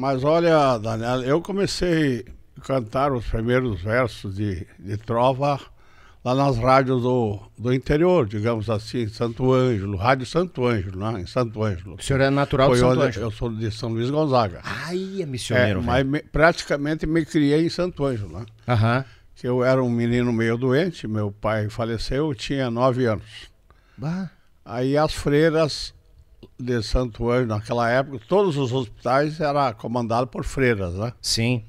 Mas olha, Daniela, eu comecei a cantar os primeiros versos de, de Trova lá nas rádios do, do interior, digamos assim, em Santo Ângelo, Rádio Santo Ângelo, né? Em Santo Ângelo. O senhor é natural Foi de Santo Ângelo? Eu sou de São Luís Gonzaga. Ai, é missioneiro. É, mas me, praticamente me criei em Santo Ângelo, né? Que eu era um menino meio doente, meu pai faleceu, eu tinha nove anos. Bah. Aí as freiras de Santo Anjo, naquela época, todos os hospitais era comandado por freiras, né? Sim.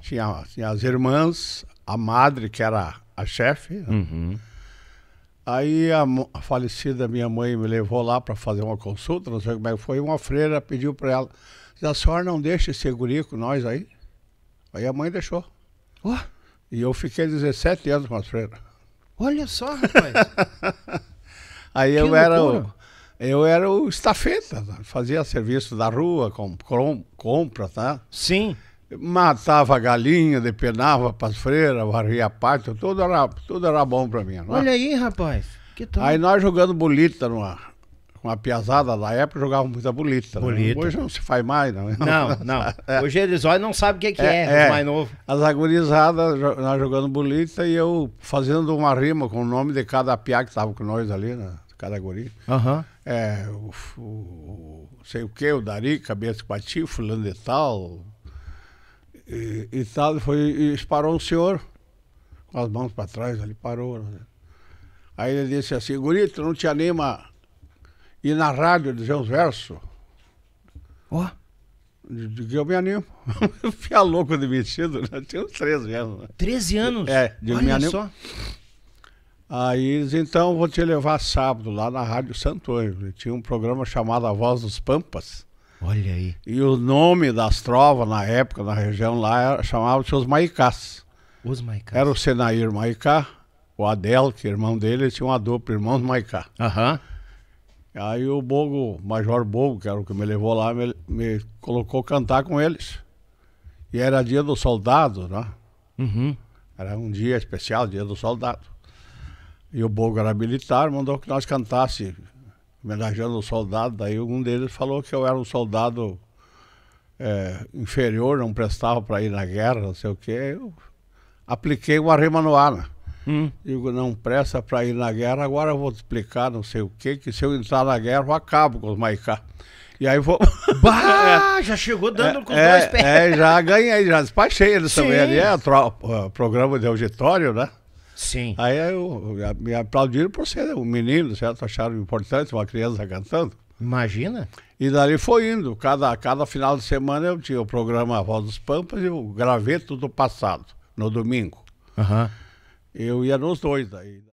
Tinha, tinha as irmãs, a madre, que era a chefe. Né? Uhum. Aí a, a, falecida minha mãe me levou lá para fazer uma consulta, não sei como é que foi. Uma freira pediu para ela: a senhora não deixa esse guri com nós aí? Aí a mãe deixou. Oh. E eu fiquei 17 anos com as freiras. Olha só, rapaz. aí que eu loucura. era. Eu era o estafeta, né? fazia serviço da rua, com, com, compra, tá? Sim. Matava galinha, depenava para as freiras, varria a pátio, tudo era, tudo era bom para mim. É? Olha é? aí, rapaz. Que tal? Aí nós jogando bolita numa, com a piazada da época jogava muita bolita. Né? bolita. Né? Hoje não se faz mais, não. Não, não. É. Hoje eles olham e não sabem o que, é, é, é, é. mais novo. As agonizadas nós jogando bolita e eu fazendo uma rima com o nome de cada piá que estava com nós ali, né? cada guri. Uhum. É, o, o, sei o que, o Dari, cabeça Pati, fulano e tal. E, e tal, foi, e parou um senhor, com as mãos para trás, ali parou. Né? Aí ele disse assim, guri, tu não te anima ir na rádio dizer uns versos? Ó. Oh. Digo, eu me animo. Fia louco de vestido, né? Tinha uns 13 anos. 13 anos? É, digo, Olha me animo. Só. Aí eles, então, vou te levar sábado lá na Rádio Santônio. Tinha um programa chamado A Voz dos Pampas. Olha aí. E o nome das trovas na época, na região lá, chamava-se os Maicás. Os Maicás. Era o Senair Maicá, o Adel, que é irmão dele, tinha uma dupla, irmãos Maicá. Aham. Uhum. Aí o Bogo, Major Bogo, que era o que me levou lá, me, me colocou cantar com eles. E era dia do soldado, né? Uhum. Era um dia especial, dia do soldado. E o Bogo era militar, mandou que nós cantasse, homenageando o soldado. Daí um deles falou que eu era um soldado é, inferior, não prestava para ir na guerra, não sei o quê. Eu apliquei uma rima no ar. Né? Hum. Digo, não presta para ir na guerra, agora eu vou te explicar não sei o quê, que se eu entrar na guerra eu acabo com os maicá. E aí vou. Bah, é, já chegou dando é, com é, dois pés. É, já ganhei, já despachei eles Sim. também ali. É, tro, é, programa de auditório, né? Sim. Aí eu, eu, me aplaudiram por ser um menino, certo? Acharam importante uma criança cantando. Imagina. E dali foi indo. Cada, cada final de semana eu tinha o programa A Voz dos Pampas e o graveto do passado, no domingo. Uhum. Eu ia nos dois daí.